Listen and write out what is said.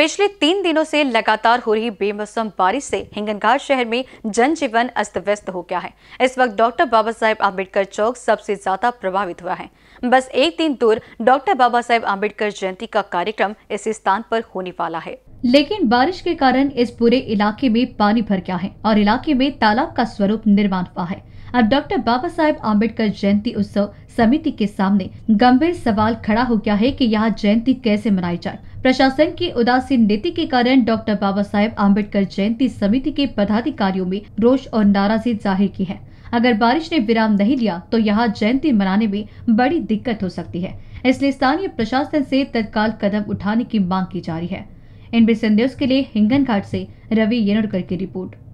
पिछले तीन दिनों से लगातार हो रही बेमौसम बारिश से हिंगनघाट शहर में जनजीवन अस्त व्यस्त हो गया है इस वक्त डॉक्टर बाबा साहेब आम्बेडकर चौक सबसे ज्यादा प्रभावित हुआ है बस एक दिन दूर डॉक्टर बाबा साहेब आम्बेडकर जयंती का कार्यक्रम इस स्थान पर होने वाला है लेकिन बारिश के कारण इस पूरे इलाके में पानी भर गया है और इलाके में तालाब का स्वरूप निर्माण हुआ है अब डॉक्टर बाबा साहेब आम्बेडकर जयंती उत्सव समिति के सामने गंभीर सवाल खड़ा हो गया है कि यह जयंती कैसे मनाई जाए प्रशासन की उदासीन नीति के कारण डॉक्टर बाबा साहेब आम्बेडकर जयंती समिति के पदाधिकारियों में रोष और नाराजगी जाहिर की है अगर बारिश ने विराम नहीं लिया तो यहाँ जयंती मनाने में बड़ी दिक्कत हो सकती है इसलिए स्थानीय प्रशासन से तत्काल कदम उठाने की मांग की जा रही है एनबीसी न्यूज के लिए हिंगन घाट से रवि येनोडकर की रिपोर्ट